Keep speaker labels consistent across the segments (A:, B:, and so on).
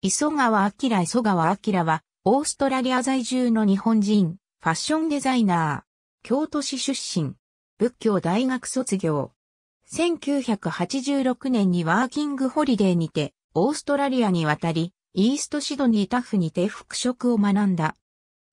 A: 磯川明磯川明は、オーストラリア在住の日本人、ファッションデザイナー、京都市出身、仏教大学卒業。1986年にワーキングホリデーにて、オーストラリアに渡り、イーストシドニータフにて服飾を学んだ。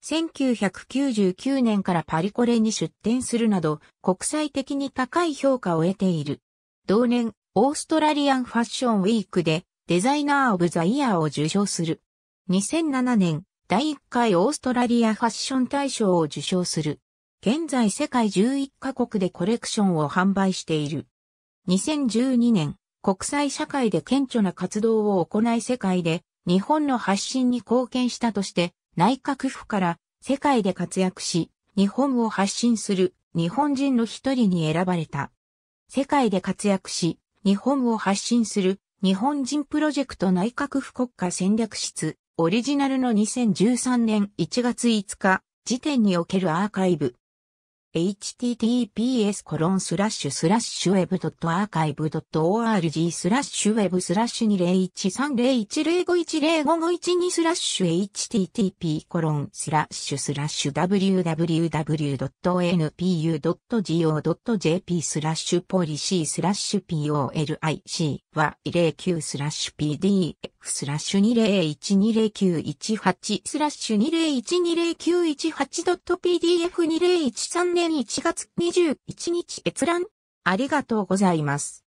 A: 1999年からパリコレに出展するなど、国際的に高い評価を得ている。同年、オーストラリアンファッションウィークで、デザイナー・オブ・ザ・イヤーを受賞する。2007年、第1回オーストラリアファッション大賞を受賞する。現在世界11カ国でコレクションを販売している。2012年、国際社会で顕著な活動を行い世界で日本の発信に貢献したとして内閣府から世界で活躍し日本を発信する日本人の一人に選ばれた。世界で活躍し日本を発信する日本人プロジェクト内閣府国家戦略室、オリジナルの2013年1月5日時点におけるアーカイブ、https コロンスラッシュスラッシュ web.archive.org スラッシュウェブスラッシュ201301051052 1スラッシュ http コロンスラッシュスラッシュ www.npu.go.jp スラッシュポリシースラッシュ polic は09スラッシュ pdf スラッシュ20120918スラッシュ 20120918.pdf2013 年年1月21日閲覧ありがとうございます。